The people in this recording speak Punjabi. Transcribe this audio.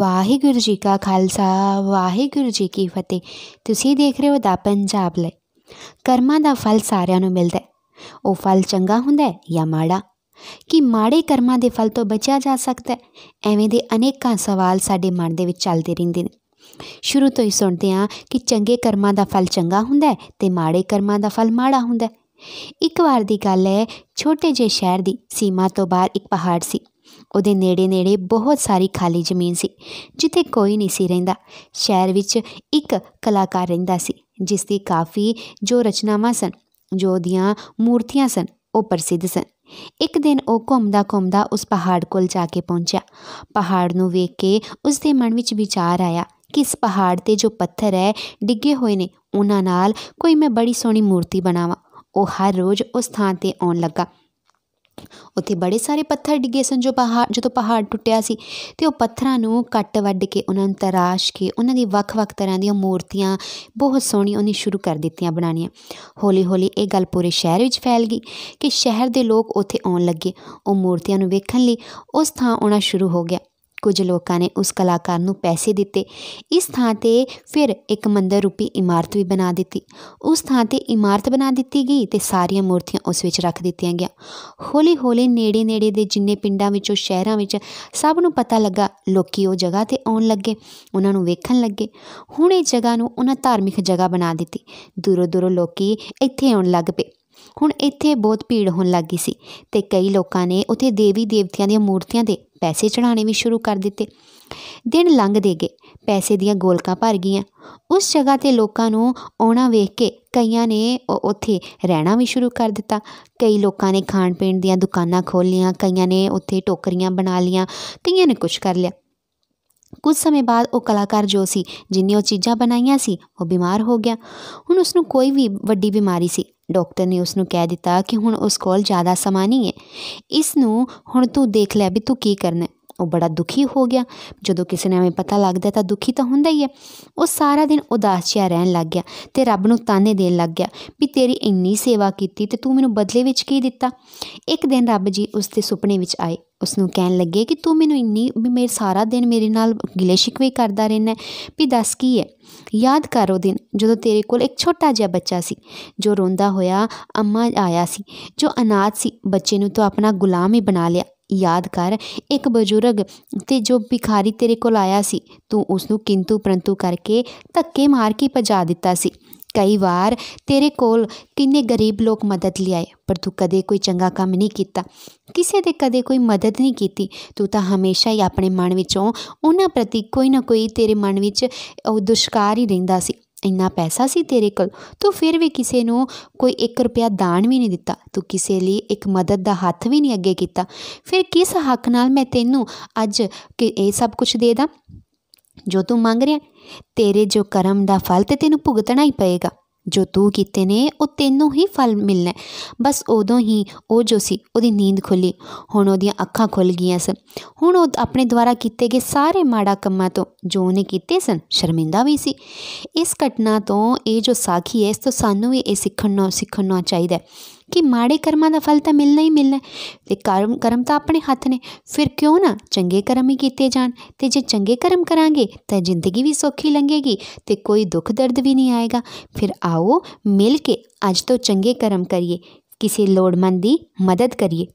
ਵਾਹਿਗੁਰੂ ਜੀ ਕਾ ਖਾਲਸਾ ਵਾਹਿਗੁਰੂ ਜੀ ਕੀ ਫਤਿਹ ਤੁਸੀਂ ਦੇਖ ਰਹੇ ਹੋ ਦਾ ਪੰਜਾਬ ਲੈ ਕਰਮਾਂ ਦਾ ਫਲ ਸਾਰਿਆਂ ਨੂੰ ਮਿਲਦਾ ਹੈ ਉਹ ਫਲ ਚੰਗਾ ਹੁੰਦਾ ਹੈ ਜਾਂ ਮਾੜਾ ਕਿ ਮਾੜੇ ਕਰਮਾਂ ਦੇ ਫਲ ਤੋਂ ਬਚਿਆ ਜਾ ਸਕਦਾ ਹੈ ਐਵੇਂ ਦੇ ਅਨੇਕਾਂ ਸਵਾਲ ਸਾਡੇ ਮਨ ਦੇ ਵਿੱਚ ਚੱਲਦੇ ਰਹਿੰਦੇ ਨੇ ਸ਼ੁਰੂ ਤੋਂ ਹੀ ਸੁਣਦੇ ਆ ਕਿ ਚੰਗੇ ਕਰਮਾਂ ਦਾ ਫਲ ਚੰਗਾ ਹੁੰਦਾ ਹੈ ਤੇ ਮਾੜੇ ਕਰਮਾਂ ਦਾ ਫਲ ਮਾੜਾ ਹੁੰਦਾ ਹੈ ਇੱਕ ਵਾਰ ਦੀ ਗੱਲ ਹੈ ਛੋਟੇ ਜਿਹੇ ਸ਼ਹਿਰ ਦੀ ਸੀਮਾ ਤੋਂ ਬਾਹਰ ਇੱਕ ਪਹਾੜ ਸੀ ਉਹਦੇ ਨੇੜੇ-ਨੇੜੇ ਬਹੁਤ ਸਾਰੀ ਖਾਲੀ ਜ਼ਮੀਨ ਸੀ ਜਿੱਥੇ ਕੋਈ ਨਹੀਂ ਸੀ ਰਹਿੰਦਾ ਸ਼ਹਿਰ ਵਿੱਚ ਇੱਕ ਕਲਾਕਾਰ ਰਹਿੰਦਾ ਸੀ ਜਿਸ ਦੀ ਕਾਫੀ ਜੋ ਰਚਨਾਵਾਂ ਸਨ ਜੋ ਉਹਦੀਆਂ ਮੂਰਤੀਆਂ ਸਨ ਉਹ ਪ੍ਰਸਿੱਧ ਸਨ ਇੱਕ ਦਿਨ ਉਹ ਘੁੰਮਦਾ-ਘੁੰਮਦਾ ਉਸ ਪਹਾੜ ਕੋਲ ਜਾ ਕੇ ਪਹੁੰਚਿਆ ਪਹਾੜ ਨੂੰ ਵੇਖ ਕੇ ਉਸ ਦੇ ਮਨ ਵਿੱਚ ਵਿਚਾਰ ਆਇਆ ਕਿ ਇਸ ਪਹਾੜ ਤੇ ਜੋ ਪੱਥਰ ਹੈ ਡਿੱਗੇ ਹੋਏ ਨੇ ਉਹਨਾਂ ਨਾਲ ਕੋਈ ਮੈਂ ਬੜੀ ਸੋਹਣੀ ਮੂਰਤੀ ਬਣਾਵਾਂ ਉਹ ਹਰ ਰੋਜ਼ ਉਸ ਥਾਂ ਤੇ ਆਉਣ ਲੱਗਾ ਉੱਥੇ ਬੜੇ ਸਾਰੇ ਪੱਥਰ ਡਿੱਗੇ ਸਨ ਜੋ ਪਹਾੜ ਜਦੋਂ ਪਹਾੜ ਟੁੱਟਿਆ ਸੀ ਤੇ ਉਹ ਪੱਥਰਾਂ ਨੂੰ ਕੱਟ ਵੱਢ ਕੇ ਉਹਨਾਂ ਨੂੰ ਤਰਾਸ਼ ਕੇ ਉਹਨਾਂ ਦੀ ਵੱਖ-ਵੱਖ ਤਰ੍ਹਾਂ ਦੀਆਂ ਮੂਰਤੀਆਂ ਬਹੁਤ ਸੋਹਣੀ ਉਹਨੇ ਸ਼ੁਰੂ ਕਰ ਦਿੱਤੀਆਂ ਬਣਾਉਣੀਆਂ ਹੌਲੀ-ਹੌਲੀ ਇਹ ਗੱਲ ਪੂਰੇ ਸ਼ਹਿਰ ਵਿੱਚ ਫੈਲ ਗਈ ਕਿ ਸ਼ਹਿਰ ਦੇ ਲੋਕ ਉੱਥੇ ਆਉਣ ਲੱਗੇ ਉਹ ਮੂਰਤੀਆਂ ਨੂੰ ਵੇਖਣ ਲਈ ਉਸ ਥਾਂ ਆਉਣਾ ਸ਼ੁਰੂ ਹੋ ਗਿਆ ਕੁਝ ਲੋਕਾਂ ਨੇ ਉਸ ਕਲਾਕਾਰ ਨੂੰ ਪੈਸੇ ਦਿੱਤੇ ਇਸ ਥਾਂ ਤੇ ਫਿਰ ਇੱਕ ਮੰਦਰ ਰੂਪੀ ਇਮਾਰਤ ਵੀ ਬਣਾ ਦਿੱਤੀ ਉਸ ਥਾਂ ਤੇ ਇਮਾਰਤ ਬਣਾ ਦਿੱਤੀ ਗਈ ਤੇ ਸਾਰੀਆਂ ਮੂਰਤੀਆਂ ਉਸ ਵਿੱਚ ਰੱਖ ਦਿੱਤੀਆਂ ਗਿਆ ਹੌਲੀ-ਹੌਲੀ ਨੇੜੇ-ਨੇੜੇ ਦੇ ਜਿੰਨੇ ਪਿੰਡਾਂ ਵਿੱਚੋਂ ਸ਼ਹਿਰਾਂ ਵਿੱਚ ਸਭ ਨੂੰ ਪਤਾ ਲੱਗਾ ਲੋਕੀ ਉਹ ਜਗ੍ਹਾ ਤੇ ਆਉਣ ਲੱਗੇ ਉਹਨਾਂ ਨੂੰ ਵੇਖਣ ਲੱਗੇ ਹੁਣ ਇਹ ਜਗ੍ਹਾ ਨੂੰ ਉਹਨਾਂ ਧਾਰਮਿਕ ਜਗ੍ਹਾ ਬਣਾ ਦਿੱਤੀ ਦੂਰੋਂ-ਦੂਰੋਂ ਲੋਕੀ ਇੱਥੇ ਆਉਣ ਲੱਗ ਪਏ ਹੁਣ ਇੱਥੇ ਬਹੁਤ ਭੀੜ ਹੋਣ ਲੱਗੀ ਸੀ ਤੇ ਕਈ ਲੋਕਾਂ ਨੇ ਉੱਥੇ ਦੇਵੀ ਦੇਵਤਿਆਂ ਦੀਆਂ ਮੂਰਤੀਆਂ ਦੇ ਪੈਸੇ ਚੜਾਣੇ ਵੀ ਸ਼ੁਰੂ ਕਰ ਦਿੱਤੇ ਦਿਨ ਲੰਘਦੇ ਗਏ ਪੈਸੇ ਦੀਆਂ ਗੋਲਕਾਂ ਭਰ ਗਈਆਂ ਉਸ ਜਗ੍ਹਾ ਤੇ ਲੋਕਾਂ ਨੂੰ ਆਉਣਾ ਵੇਖ ਕੇ ਕਈਆਂ ਨੇ ਉੱਥੇ ਰਹਿਣਾ ਵੀ ਸ਼ੁਰੂ ਕਰ ਦਿੱਤਾ ਕਈ ਲੋਕਾਂ ਨੇ ਖਾਣ ਪੀਣ ਦੀਆਂ ਦੁਕਾਨਾਂ ਖੋਲ੍ਹ ਲੀਆਂ ਕਈਆਂ ਨੇ ਉੱਥੇ ਟੋਕਰੀਆਂ ਬਣਾ ਲੀਆਂ ਕਈਆਂ ਨੇ ਕੁਝ ਕਰ ਲਿਆ ਕੁਝ ਸਮੇਂ ਬਾਅਦ ਉਹ ਕਲਾਕਾਰ ਜੋ ਸੀ ਜਿੰਨੇ ਉਹ ਚੀਜ਼ਾਂ ਬਣਾਈਆਂ ਸੀ ਉਹ ਬਿਮਾਰ ਹੋ ਗਿਆ ਹੁਣ ਉਸ ਨੂੰ ਕੋਈ ਵੀ ਵੱਡੀ ਬਿਮਾਰੀ ਸੀ ਡਾਕਟਰ ਨੇ ਉਸ ਨੂੰ ਕਹਿ ਦਿੱਤਾ ਕਿ ਹੁਣ ਉਸ ਕੋਲ ਜ਼ਿਆਦਾ ਸਮਾਂ ਨਹੀਂ ਹੈ ਇਸ ਨੂੰ ਹੁਣ ਤੂੰ ਦੇਖ ਲੈ ਵੀ ਤੂੰ ਕੀ ਕਰਨਾ ਉਹ ਬੜਾ ਦੁਖੀ ਹੋ ਗਿਆ ਜਦੋਂ ਕਿਸੇ ਨੇ ਐਵੇਂ ਪਤਾ ਲੱਗਦਾ ਤਾਂ ਦੁਖੀ ਤਾਂ ਹੁੰਦਾ ਹੀ ਹੈ ਉਹ ਸਾਰਾ ਦਿਨ ਉਦਾਸ ਜਿਹਾ ਰਹਿਣ ਲੱਗ ਗਿਆ ਤੇ ਰੱਬ ਨੂੰ ਤਾਨੇ ਦੇਣ ਲੱਗ ਗਿਆ ਵੀ ਤੇਰੀ ਇੰਨੀ ਸੇਵਾ ਕੀਤੀ ਤੇ ਤੂੰ ਮੈਨੂੰ ਬਦਲੇ ਵਿੱਚ ਕੀ ਦਿੱਤਾ ਇੱਕ ਦਿਨ ਰੱਬ ਜੀ ਉਸ ਦੇ ਸੁਪਨੇ ਵਿੱਚ ਆਏ ਉਸ ਨੂੰ ਕਹਿਣ ਲੱਗੇ ਕਿ ਤੂੰ ਮੈਨੂੰ ਇੰਨੀ ਵੀ ਮੇਰੇ ਸਾਰਾ ਦਿਨ ਮੇਰੇ ਨਾਲ ਗਿਲੇ ਸ਼ਿਕਵੇ ਕਰਦਾ ਰਹਿਣਾ ਵੀ ਦੱਸ ਕੀ ਹੈ ਯਾਦ ਕਰ ਉਹ ਦਿਨ ਜਦੋਂ ਤੇਰੇ ਕੋਲ ਇੱਕ ਛੋਟਾ ਜਿਹਾ ਬੱਚਾ ਸੀ ਜੋ ਰੋਂਦਾ ਹੋਇਆ ਅੰਮਾ ਆਇਆ ਸੀ ਜੋ ਅਨਾਥ ਸੀ ਬੱਚੇ ਨੂੰ ਤੂੰ ਆਪਣਾ ਗੁਲਾਮ ਹੀ ਬਣਾ ਲਿਆ ਯਾਦ ਕਰ ਇੱਕ ਬਜ਼ੁਰਗ ਤੇ ਜੋ ਭਿਖਾਰੀ ਤੇਰੇ ਕੋਲ ਆਇਆ ਸੀ ਤੂੰ ਉਸ ਨੂੰ ਕਿੰਤੂ ਪ੍ਰੰਤੂ ਕਰਕੇ ਧੱਕੇ ਮਾਰ ਕੇ ਭਜਾ ਦਿੱਤਾ ਸੀ ਕਈ ਵਾਰ ਤੇਰੇ ਕੋਲ ਕਿੰਨੇ ਗਰੀਬ ਲੋਕ ਮਦਦ ਲਈ ਆਏ ਪਰ ਤੂੰ ਕਦੇ ਕੋਈ ਚੰਗਾ ਕੰਮ ਨਹੀਂ ਕੀਤਾ ਕਿਸੇ ਦੇ ਕਦੇ ਕੋਈ ਮਦਦ ਨਹੀਂ ਕੀਤੀ ਤੂੰ ਤਾਂ ਹਮੇਸ਼ਾ ਹੀ ਆਪਣੇ ਮਨ ਵਿੱਚੋਂ ਉਹਨਾਂ ਪ੍ਰਤੀ ਕੋਈ ਨਾ ਕੋਈ ਤੇਰੇ ਮਨ ਵਿੱਚ ਉਹ ਦੁਸ਼ਕਾਰ ਹੀ ਰਹਿੰਦਾ ਸੀ ਇੰਨਾ ਪੈਸਾ ਸੀ ਤੇਰੇ ਕੋਲ ਤੂੰ ਫਿਰ ਵੀ ਕਿਸੇ ਨੂੰ ਕੋਈ 1 ਰੁਪਿਆ ਦਾਨ ਵੀ ਨਹੀਂ ਦਿੱਤਾ ਤੂੰ ਕਿਸੇ ਲਈ ਇੱਕ ਮਦਦ ਦਾ ਹੱਥ ਵੀ ਨਹੀਂ ਅੱਗੇ ਕੀਤਾ ਫਿਰ ਕਿਸ ਹੱਕ ਨਾਲ ਮੈਂ ਤੈਨੂੰ ਅੱਜ ਇਹ ਸਭ ਕੁਝ ਦੇ ਦਾਂ ਜੋ ਤੂੰ ਮੰਗ ਰਿਹਾ ਤੇਰੇ ਜੋ ਕਰਮ ਦਾ ਫਲ ਤੇ ਤੈਨੂੰ ਭੁਗਤਣਾ ਹੀ ਪਏਗਾ ਜੋ ਤੂੰ ਕੀਤੇ ਨੇ ਉਹ ਤੈਨੂੰ ਹੀ ਫਲ ਮਿਲਣਾ ਬਸ ਉਦੋਂ ਹੀ ਉਹ ਜੋ ਸੀ ਉਹਦੀ ਨੀਂਦ ਖੁੱਲੀ ਹੁਣ ਉਹਦੀਆਂ ਅੱਖਾਂ ਖੁੱਲ ਗਈਆਂ ਸਨ ਹੁਣ ਉਹ ਆਪਣੇ ਦੁਆਰਾ ਕੀਤੇ ਗਏ ਸਾਰੇ ਮਾੜਾ ਕੰਮਾਂ ਤੋਂ ਜੋ ਉਹਨੇ ਕੀਤੇ ਸਨ ਸ਼ਰਮਿੰਦਾ ਵੀ ਸੀ ਇਸ ਘਟਨਾ ਤੋਂ ਇਹ ਜੋ ਸਾਖੀ ਹੈ ਇਸ ਤੋਂ ਸਾਨੂੰ ਵੀ ਇਹ ਸਿੱਖਣ ਨੂੰ ਸਿੱਖਣਾ ਚਾਹੀਦਾ ਹੈ ਕਿ ਮਾੜੇ ਕਰਮਾਂ ਦਾ ਫਲ ਤਾਂ ਮਿਲਣਾ ਹੀ ਮਿਲਣਾ ਤੇ ਕਰਮ ਕਰਮ ਤਾਂ ਆਪਣੇ ਹੱਥ ਨੇ ਫਿਰ ਕਿਉਂ ਨਾ ਚੰਗੇ ਕਰਮ ਹੀ ਕੀਤੇ ਜਾਣ ਤੇ ਜੇ ਚੰਗੇ ਕਰਮ ਕਰਾਂਗੇ ਤਾਂ ਜ਼ਿੰਦਗੀ ਵੀ ਸੌਖੀ ਲੰਘੇਗੀ ਤੇ ਕੋਈ ਦੁੱਖ ਦਰਦ ਵੀ ਨਹੀਂ ਆਏਗਾ ਫਿਰ ਆਓ ਮਿਲ ਕੇ ਅੱਜ ਤੋਂ ਚੰਗੇ ਕਰਮ ਕਰੀਏ ਕਿਸੇ ਲੋੜਮੰਦ ਦੀ ਮਦਦ ਕਰੀਏ